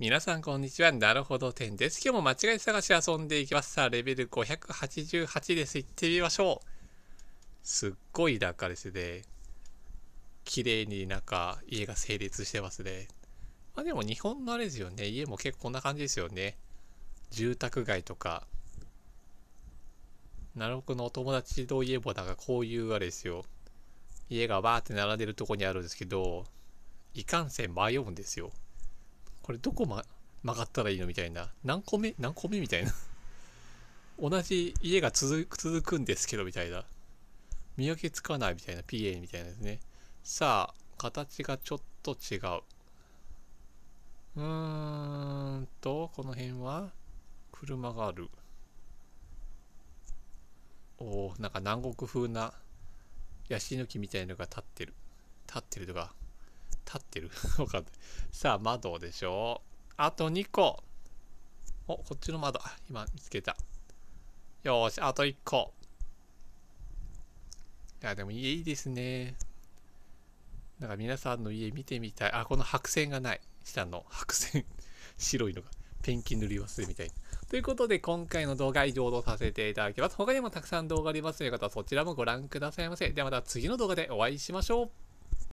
皆さんこんにちは。なるほど点です。今日も間違い探し遊んでいきます。さあ、レベル588です。行ってみましょう。すっごい中ですね。綺麗になんか家が整列してますね。まあでも日本のあれですよね。家も結構こんな感じですよね。住宅街とか。なるほのお友達といえばなんかこういうあれですよ。家がバーって並んでるとこにあるんですけど、いかんせん迷うんですよ。これどこ、ま、曲がったらいいのみたいな何個目何個目みたいな 同じ家が続く続くんですけどみたいな見分けつかないみたいな PA みたいなですねさあ形がちょっと違ううーんとこの辺は車があるおおなんか南国風なヤシの木みたいのが立ってる立ってるとか立ってる わかんない。さあ、窓でしょ。あと2個。お、こっちの窓。今見つけた。よし、あと1個。いや、でも家いいですね。なんか皆さんの家見てみたい。あ、この白線がない。下の白線。白いのが。ペンキ塗りをするみたいな。ということで、今回の動画は以上とさせていただきます。他にもたくさん動画ありますという方はそちらもご覧くださいませ。ではまた次の動画でお会いしましょう。